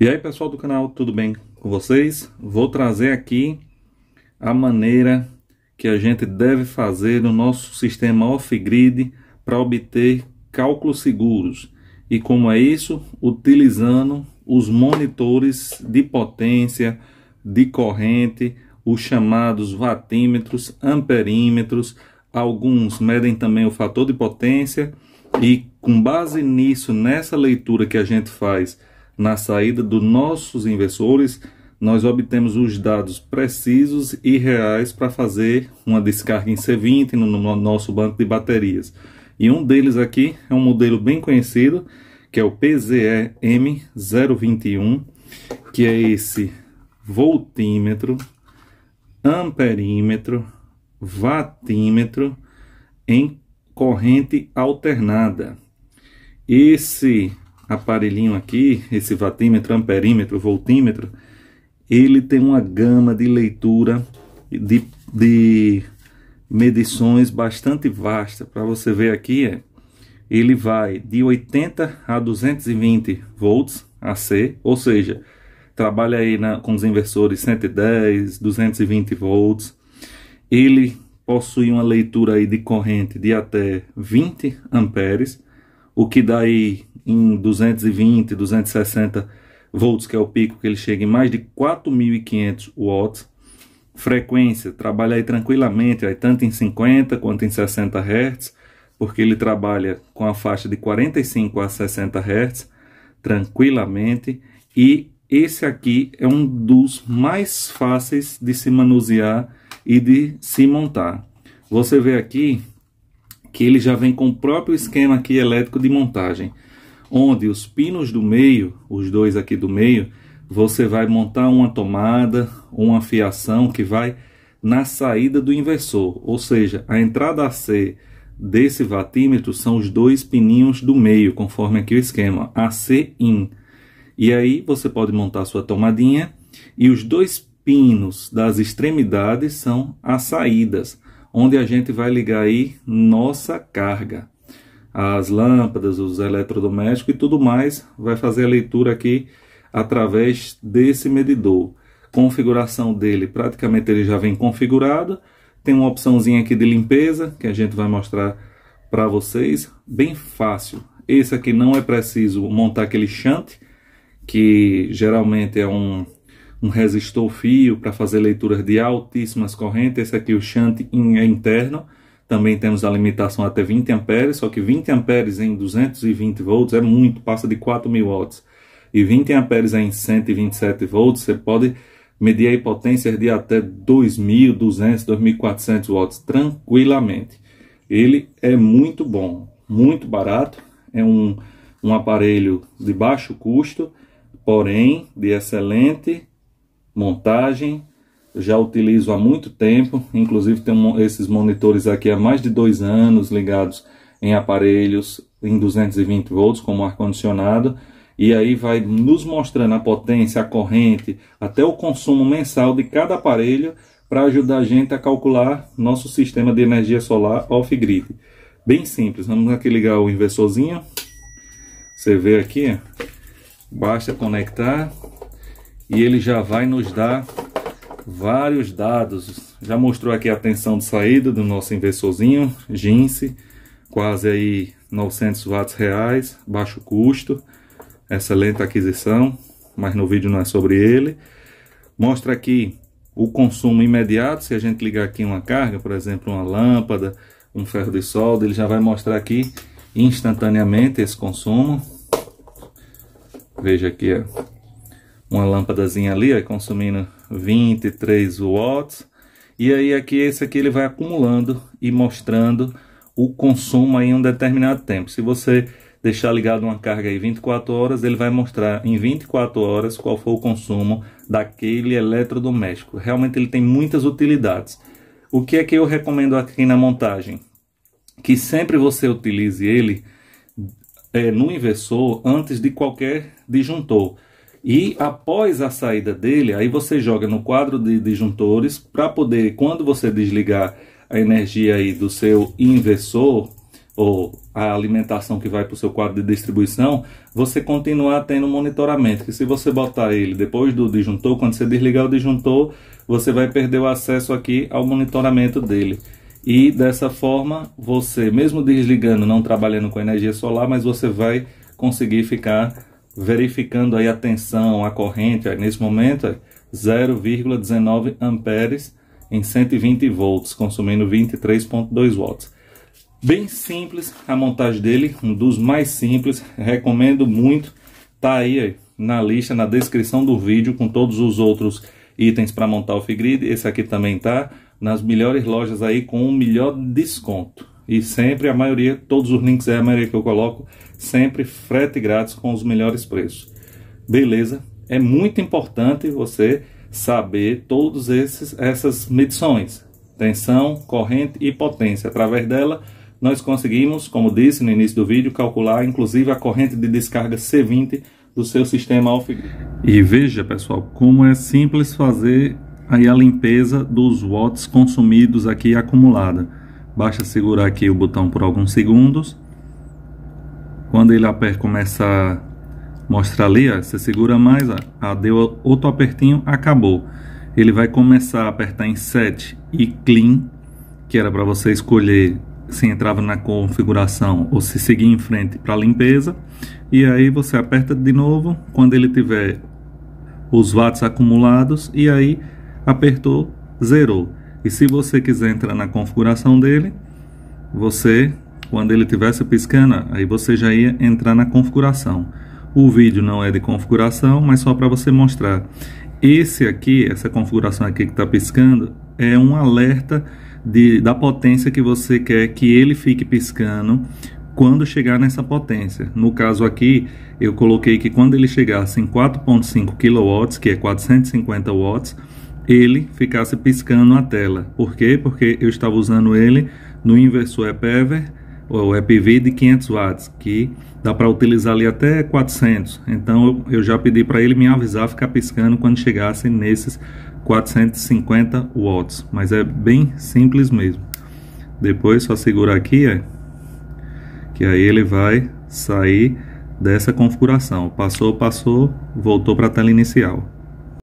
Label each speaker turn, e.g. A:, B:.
A: E aí pessoal do canal, tudo bem com vocês? Vou trazer aqui a maneira que a gente deve fazer no nosso sistema off-grid para obter cálculos seguros. E como é isso? Utilizando os monitores de potência, de corrente, os chamados vatímetros, amperímetros, alguns medem também o fator de potência e com base nisso, nessa leitura que a gente faz na saída dos nossos inversores, nós obtemos os dados precisos e reais para fazer uma descarga em C20 no nosso banco de baterias. E um deles aqui é um modelo bem conhecido, que é o PZE-M021, que é esse voltímetro, amperímetro, vatímetro em corrente alternada. Esse aparelhinho aqui, esse vatímetro, amperímetro, voltímetro, ele tem uma gama de leitura de, de medições bastante vasta. Para você ver aqui, é, ele vai de 80 a 220 volts AC, ou seja, trabalha aí na, com os inversores 110, 220 volts. Ele possui uma leitura aí de corrente de até 20 amperes, o que dá aí em 220, 260 volts, que é o pico que ele chega em mais de 4.500 watts. Frequência, trabalha aí tranquilamente, aí tanto em 50 quanto em 60 Hz, porque ele trabalha com a faixa de 45 a 60 Hz, tranquilamente. E esse aqui é um dos mais fáceis de se manusear e de se montar. Você vê aqui que ele já vem com o próprio esquema aqui elétrico de montagem onde os pinos do meio, os dois aqui do meio, você vai montar uma tomada, uma fiação que vai na saída do inversor, ou seja, a entrada AC desse vatímetro são os dois pininhos do meio, conforme aqui o esquema, AC in. E aí você pode montar sua tomadinha e os dois pinos das extremidades são as saídas, onde a gente vai ligar aí nossa carga as lâmpadas, os eletrodomésticos e tudo mais, vai fazer a leitura aqui através desse medidor. Configuração dele, praticamente ele já vem configurado. Tem uma opçãozinha aqui de limpeza, que a gente vai mostrar para vocês, bem fácil. Esse aqui não é preciso montar aquele chante, que geralmente é um, um resistor fio para fazer leituras de altíssimas correntes. Esse aqui o shunt é interno, também temos a limitação até 20 amperes, só que 20 amperes em 220 volts é muito, passa de 4.000 watts. E 20 amperes em 127 volts, você pode medir aí potências de até 2.200, 2.400 watts tranquilamente. Ele é muito bom, muito barato, é um, um aparelho de baixo custo, porém de excelente montagem, já utilizo há muito tempo, inclusive tenho esses monitores aqui há mais de dois anos ligados em aparelhos em 220 volts como ar-condicionado e aí vai nos mostrando a potência, a corrente, até o consumo mensal de cada aparelho para ajudar a gente a calcular nosso sistema de energia solar off-grid. Bem simples, vamos aqui ligar o inversorzinho, você vê aqui, basta conectar e ele já vai nos dar vários dados. Já mostrou aqui a tensão de saída do nosso inversorzinho, Ginse, quase aí 900 watts reais, baixo custo, excelente aquisição, mas no vídeo não é sobre ele. Mostra aqui o consumo imediato, se a gente ligar aqui uma carga, por exemplo, uma lâmpada, um ferro de solda, ele já vai mostrar aqui instantaneamente esse consumo. Veja aqui, ó, uma lâmpadazinha ali, ó, consumindo 23 watts. E aí aqui esse aqui ele vai acumulando e mostrando o consumo em um determinado tempo. Se você deixar ligado uma carga aí 24 horas, ele vai mostrar em 24 horas qual foi o consumo daquele eletrodoméstico. Realmente ele tem muitas utilidades. O que é que eu recomendo aqui na montagem? Que sempre você utilize ele é, no inversor antes de qualquer disjuntor. E após a saída dele, aí você joga no quadro de disjuntores para poder, quando você desligar a energia aí do seu inversor ou a alimentação que vai para o seu quadro de distribuição, você continuar tendo monitoramento. Que se você botar ele depois do disjuntor, quando você desligar o disjuntor, você vai perder o acesso aqui ao monitoramento dele. E dessa forma, você, mesmo desligando, não trabalhando com energia solar, mas você vai conseguir ficar verificando aí a tensão, a corrente, aí nesse momento é 0,19 amperes em 120 volts, consumindo 23.2 watts. Bem simples a montagem dele, um dos mais simples, recomendo muito. Tá aí na lista, na descrição do vídeo, com todos os outros itens para montar o Figrid. Esse aqui também tá nas melhores lojas aí com o melhor desconto. E sempre a maioria, todos os links é a maioria que eu coloco, sempre frete grátis com os melhores preços. Beleza? É muito importante você saber todos esses essas medições, tensão, corrente e potência. Através dela, nós conseguimos, como disse no início do vídeo, calcular inclusive a corrente de descarga C20 do seu sistema off-grid. E veja, pessoal, como é simples fazer aí a limpeza dos watts consumidos aqui acumulada. Basta segurar aqui o botão por alguns segundos. Quando ele aperta começa a mostrar ali, ó, você segura mais, ó, ah, deu outro apertinho, acabou. Ele vai começar a apertar em set e clean, que era para você escolher se entrava na configuração ou se seguir em frente para limpeza. E aí você aperta de novo quando ele tiver os watts acumulados e aí apertou, zerou. E se você quiser entrar na configuração dele, você, quando ele tivesse piscando, aí você já ia entrar na configuração. O vídeo não é de configuração, mas só para você mostrar. Esse aqui, essa configuração aqui que está piscando, é um alerta de, da potência que você quer que ele fique piscando quando chegar nessa potência. No caso aqui, eu coloquei que quando ele chegasse em 4.5 kW, que é 450 watts, ele ficasse piscando a tela. Por quê? Porque eu estava usando ele no inversor EPEVER, ou EPV de 500 watts, que dá para utilizar ali até 400. Então eu já pedi para ele me avisar ficar piscando quando chegasse nesses 450 watts, mas é bem simples mesmo. Depois só segurar aqui, é, que aí ele vai sair dessa configuração. Passou, passou, voltou para a tela inicial.